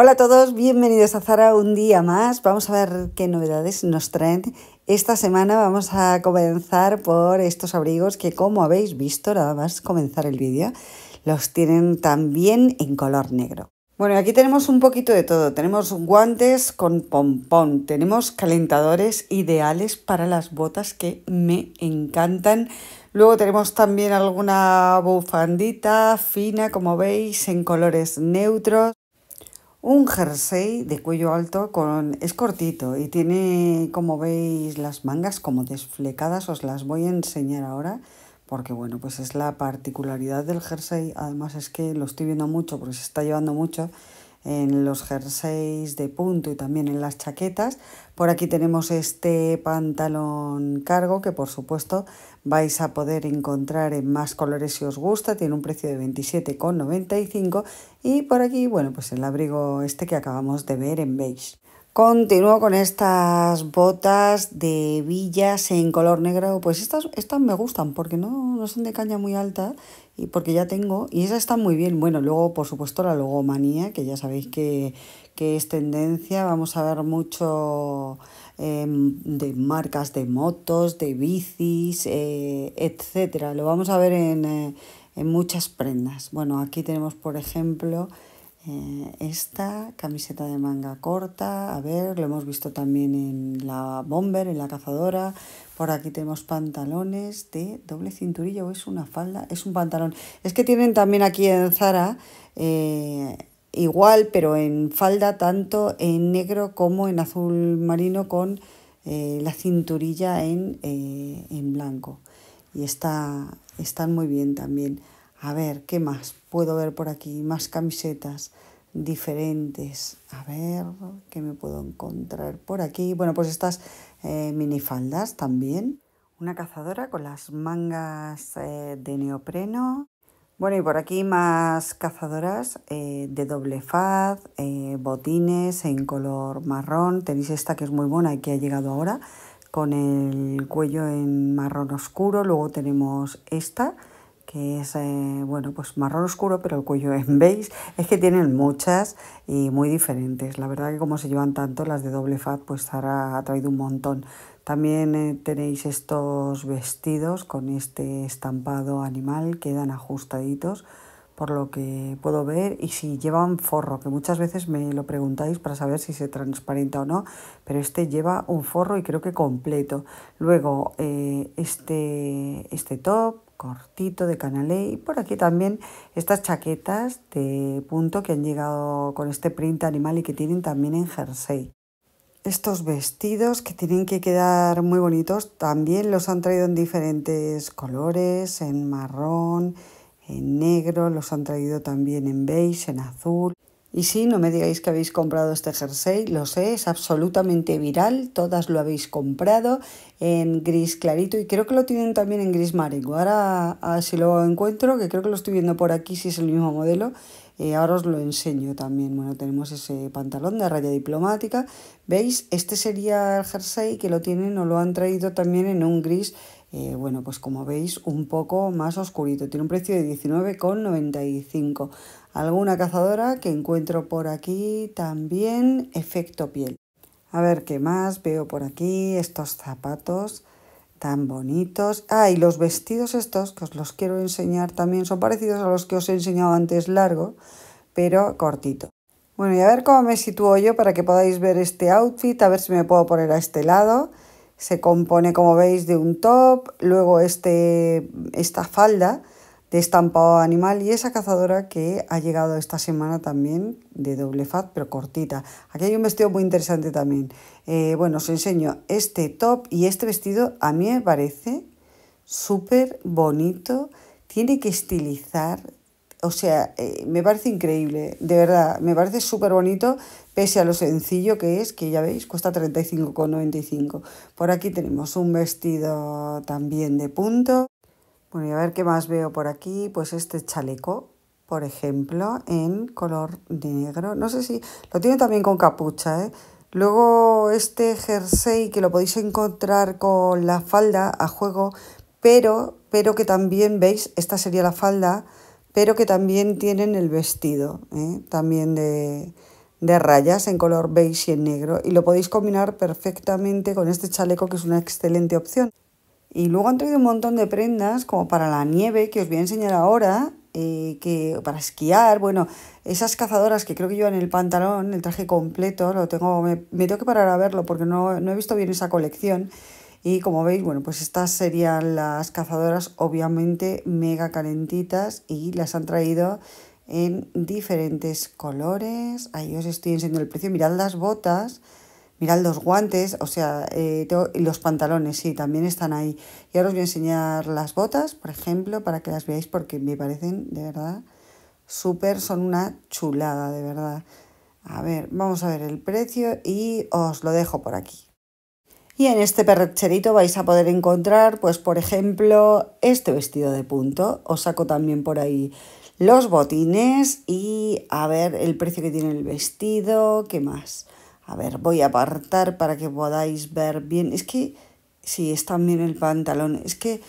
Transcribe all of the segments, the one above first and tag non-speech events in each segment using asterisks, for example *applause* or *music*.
Hola a todos, bienvenidos a Zara un día más. Vamos a ver qué novedades nos traen. Esta semana vamos a comenzar por estos abrigos que como habéis visto, nada más comenzar el vídeo, los tienen también en color negro. Bueno, aquí tenemos un poquito de todo. Tenemos guantes con pompón, tenemos calentadores ideales para las botas que me encantan. Luego tenemos también alguna bufandita fina, como veis, en colores neutros. Un jersey de cuello alto con es cortito y tiene, como veis, las mangas como desflecadas. Os las voy a enseñar ahora porque, bueno, pues es la particularidad del jersey. Además es que lo estoy viendo mucho porque se está llevando mucho en los jerseys de punto y también en las chaquetas. Por aquí tenemos este pantalón cargo que por supuesto vais a poder encontrar en más colores si os gusta. Tiene un precio de 27,95 y por aquí, bueno, pues el abrigo este que acabamos de ver en beige. Continúo con estas botas de villas en color negro. Pues estas, me gustan porque no, no son de caña muy alta y porque ya tengo. Y esas están muy bien. Bueno, luego por supuesto la logomanía, que ya sabéis que, es tendencia. Vamos a ver mucho em, de marcas de motos, de bicis, eh, etcétera. Lo vamos a ver en, eh, en muchas prendas. Bueno, aquí tenemos por ejemplo... Eh, esta camiseta de manga corta, a ver, lo hemos visto también en la bomber, en la cazadora. Por aquí tenemos pantalones de doble cinturilla o es una falda, es un pantalón. Es que tienen también aquí en Zara eh, igual, pero en falda tanto en negro como en azul marino con eh, la cinturilla en, en blanco. Y está, están muy bien también. A ver, ¿qué más puedo ver por aquí? Más camisetas diferentes. A ver, ¿qué me puedo encontrar por aquí? Bueno, pues estas eh, minifaldas también. Una cazadora con las mangas eh, de neopreno. Bueno, y por aquí más cazadoras eh, de doble faz, botines en color marrón. Tenéis esta que es muy buena y que ha llegado ahora con el cuello en marrón oscuro. Luego tenemos esta que es eh, bueno pues marrón oscuro pero el cuello en beige *laughs* es que tienen muchas y muy diferentes la verdad que como se llevan tanto las de doble fat pues ahora ha traído un montón también eh, tenéis estos vestidos con este estampado animal quedan ajustaditos por lo que puedo ver y si llevan forro que muchas veces me lo preguntáis para saber si se transparenta o no pero este lleva un forro y creo que completo luego eh, este este top cortito de canalé y por aquí también estas chaquetas de punto que han llegado con este print animal y que tienen también en jersey. Estos vestidos que tienen que quedar muy bonitos también los han traído en diferentes colores, en marrón, en negro, los han traído también en beige, en azul. Y sí, no me digáis que habéis comprado este jersey, lo sé, es absolutamente viral, todas lo habéis comprado en gris clarito y creo que lo tienen también en gris marengo. Ahora, ah, si lo encuentro, que creo que lo estoy viendo por aquí, si es el mismo modelo, eh, ahora os lo enseño también. Bueno, tenemos ese pantalón de raya diplomática. ¿Veis? Este sería el jersey que lo tienen o lo han traído también en un gris eh, bueno, pues como veis, un poco más oscurito. Tiene un precio de 19,95. Alguna cazadora que encuentro por aquí también, efecto piel. A ver qué más veo por aquí, estos zapatos tan bonitos. Ah, y los vestidos estos, que os los quiero enseñar también, son parecidos a los que os he enseñado antes largo, pero cortito. Bueno, y a ver cómo me sitúo yo para que podáis ver este outfit, a ver si me puedo poner a este lado. Se compone, como veis, de un top, luego este, esta falda de estampado animal y esa cazadora que ha llegado esta semana también de doble faz pero cortita. Aquí hay un vestido muy interesante también. Eh, bueno, os enseño este top y este vestido a mí me parece súper bonito. Tiene que estilizar o sea, eh, me parece increíble, de verdad, me parece súper bonito, pese a lo sencillo que es, que ya veis, cuesta 35,95. Por aquí tenemos un vestido también de punto. Bueno, y a ver qué más veo por aquí, pues este chaleco, por ejemplo, en color negro. No sé si lo tiene también con capucha, ¿eh? Luego este jersey que lo podéis encontrar con la falda a juego, pero, pero que también veis, esta sería la falda, pero que también tienen el vestido, ¿eh? también de, rayas en color beige y en negro y lo podéis combinar perfectamente con este chaleco que es una excelente opción. Y luego han traído un montón de prendas como para la nieve que os voy a enseñar ahora, eh, que para esquiar, bueno, esas cazadoras que creo que llevan el pantalón, el traje completo, lo tengo, me, me tengo que parar a verlo porque no, no he visto bien esa colección. Y como veis, bueno, pues estas serían las cazadoras, obviamente mega calentitas y las han traído en diferentes colores. Ahí os estoy enseñando el precio. Mirad las botas, mirad los guantes, o sea, eh, tengo, los pantalones, sí, también están ahí. Y ahora os voy a enseñar las botas, por ejemplo, para que las veáis porque me parecen de verdad súper, son una chulada, de verdad. A ver, vamos a ver el precio y os lo dejo por aquí. Y en este percherito vais a poder encontrar, pues por ejemplo, este vestido de punto. Os saco también por ahí los botines y a ver el precio que tiene el vestido, ¿qué más? A ver, voy a apartar para que podáis ver bien. Es que, sí, es también el pantalón. Es que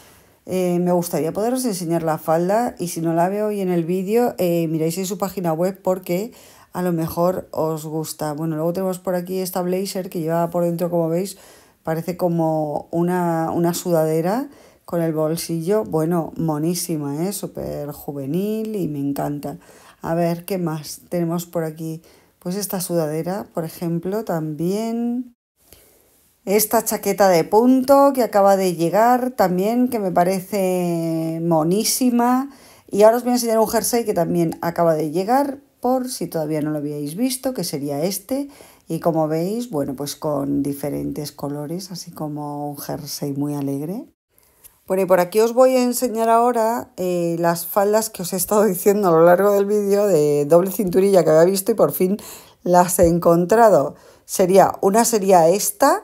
eh, me gustaría poderos enseñar la falda y si no la veo hoy en el vídeo, eh, miráis en su página web porque a lo mejor os gusta. Bueno, luego tenemos por aquí esta blazer que lleva por dentro, como veis, Parece como una, sudadera con el bolsillo, bueno, monísima, ¿eh? súper juvenil y me encanta. A ver, ¿qué más tenemos por aquí? Pues esta sudadera, por ejemplo, también. Esta chaqueta de punto que acaba de llegar también, que me parece monísima. Y ahora os voy a enseñar un jersey que también acaba de llegar, por si todavía no lo habíais visto, que sería este. Y como veis, bueno, pues con diferentes colores, así como un jersey muy alegre. Bueno, y por aquí os voy a enseñar ahora eh, las faldas que os he estado *laughs* diciendo a lo largo del vídeo de doble cinturilla que había visto y por fin las he encontrado. Sería, una sería esta,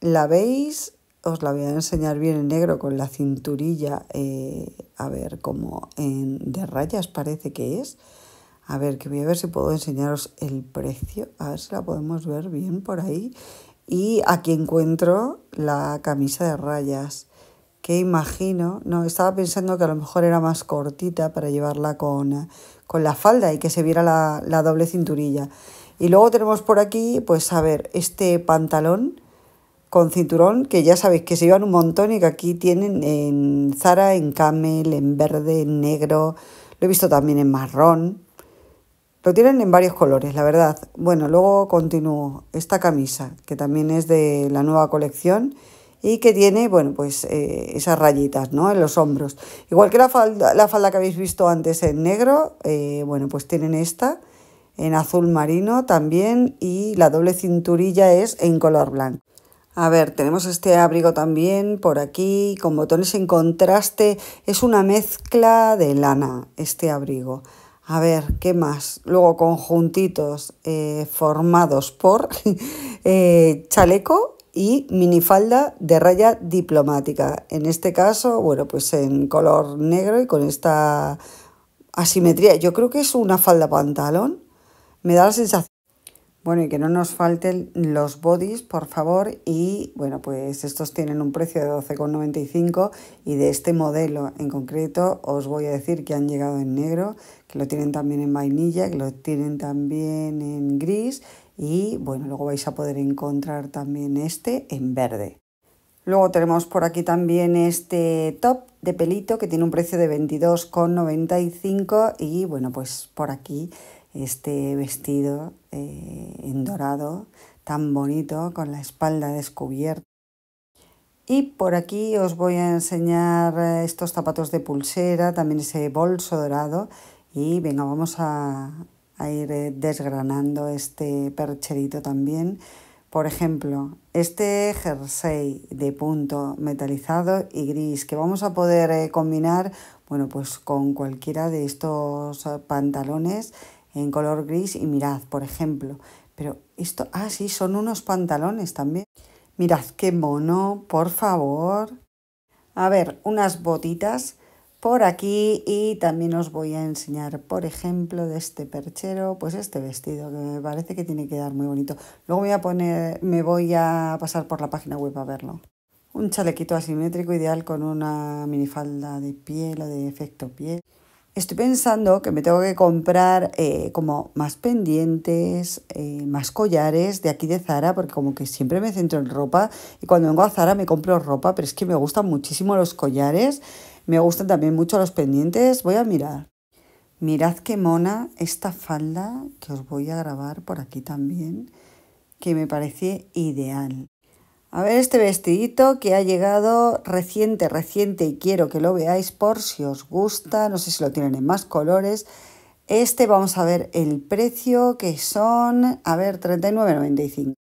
la veis, os la voy a enseñar bien en negro con la cinturilla, eh, a ver, como en, de rayas parece que es. A ver, que voy a ver si puedo enseñaros el precio, a ver si la podemos ver bien por ahí. Y aquí encuentro la camisa de rayas, que imagino, no, estaba pensando que a lo mejor era más cortita para llevarla con, con la falda y que se viera la, la doble cinturilla. Y luego tenemos por aquí, pues a ver, este pantalón con cinturón, que ya sabéis que se llevan un montón y que aquí tienen en Zara, en Camel, en verde, en negro, lo he visto también en marrón. Lo tienen en varios colores, la verdad. Bueno, luego continúo. Esta camisa, que también es de la nueva colección y que tiene, bueno, pues eh, esas rayitas, ¿no? En los hombros. Igual que la falda, la falda que habéis visto antes en negro, eh, bueno, pues tienen esta en azul marino también y la doble cinturilla es en color blanco. A ver, tenemos este abrigo también por aquí con botones en contraste. Es una mezcla de lana este abrigo. A ver, ¿qué más? Luego conjuntitos eh, formados por *laughs* eh, chaleco y minifalda de raya diplomática. En este caso, bueno, pues en color negro y con esta asimetría. Yo creo que es una falda pantalón. Me da la sensación. Bueno, y que no nos falten los bodies, por favor. Y bueno, pues estos tienen un precio de 12,95 y de este modelo en concreto os voy a decir que han llegado en negro, que lo tienen también en vainilla, que lo tienen también en gris y bueno, luego vais a poder encontrar también este en verde. Luego tenemos por aquí también este top de pelito que tiene un precio de 22,95 y bueno, pues por aquí este vestido eh, en dorado tan bonito con la espalda descubierta. Y por aquí os voy a enseñar eh, estos zapatos de pulsera, también ese bolso dorado y venga, vamos a, a ir eh, desgranando este percherito también. Por ejemplo, este jersey de punto metalizado y gris que vamos a poder combinar bueno, pues con cualquiera de estos pantalones en color gris y mirad, por ejemplo. Pero esto, ah, sí, son unos pantalones también. Mirad qué mono, por favor. A ver, unas botitas por aquí y también os voy a enseñar, por ejemplo, de este perchero, pues este vestido que me parece que tiene que quedar muy bonito. Luego voy a poner, me voy a pasar por la página web a verlo. Un chalequito asimétrico ideal con una minifalda de piel o de efecto piel. Estoy pensando que me tengo que comprar eh, como más pendientes, eh, más collares de aquí de Zara, porque como que siempre me centro en ropa y cuando vengo a Zara me compro ropa, pero es que me gustan muchísimo los collares, me gustan también mucho los pendientes, voy a mirar. Mirad qué mona esta falda que os voy a grabar por aquí también, que me parece ideal. A ver este vestidito que ha llegado reciente, reciente y quiero que lo veáis por si os gusta. No sé si lo tienen en más colores. Este vamos a ver el precio que son, a ver, 39.95.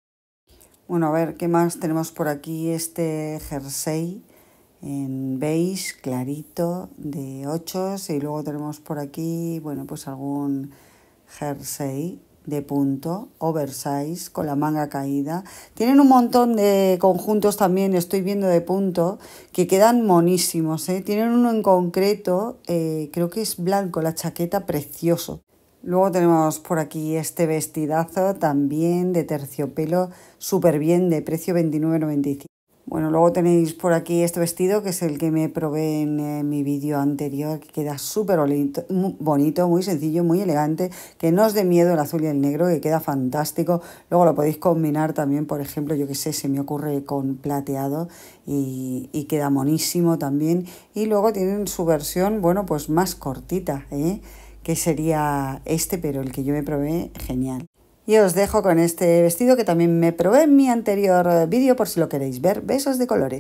Bueno, a ver, ¿qué más tenemos por aquí? Este jersey en beige clarito de 8 y luego tenemos por aquí, bueno, pues algún jersey de punto, oversize, con la manga caída. Tienen un montón de conjuntos también, estoy viendo de punto, que quedan monísimos. ¿eh? Tienen uno en concreto, eh, creo que es blanco, la chaqueta precioso. Luego tenemos por aquí este vestidazo también de terciopelo, súper bien, de precio 29,95. Bueno, luego tenéis por aquí este vestido, que es el que me probé en eh, mi vídeo anterior, que queda súper bonito, muy sencillo, muy elegante, que no os dé miedo el azul y el negro, que queda fantástico. Luego lo podéis combinar también, por ejemplo, yo que sé, se me ocurre con plateado y, y queda monísimo también. Y luego tienen su versión, bueno, pues más cortita, ¿eh? que sería este, pero el que yo me probé, genial. Y os dejo con este vestido que también me probé en mi anterior vídeo por si lo queréis ver. Besos de colores.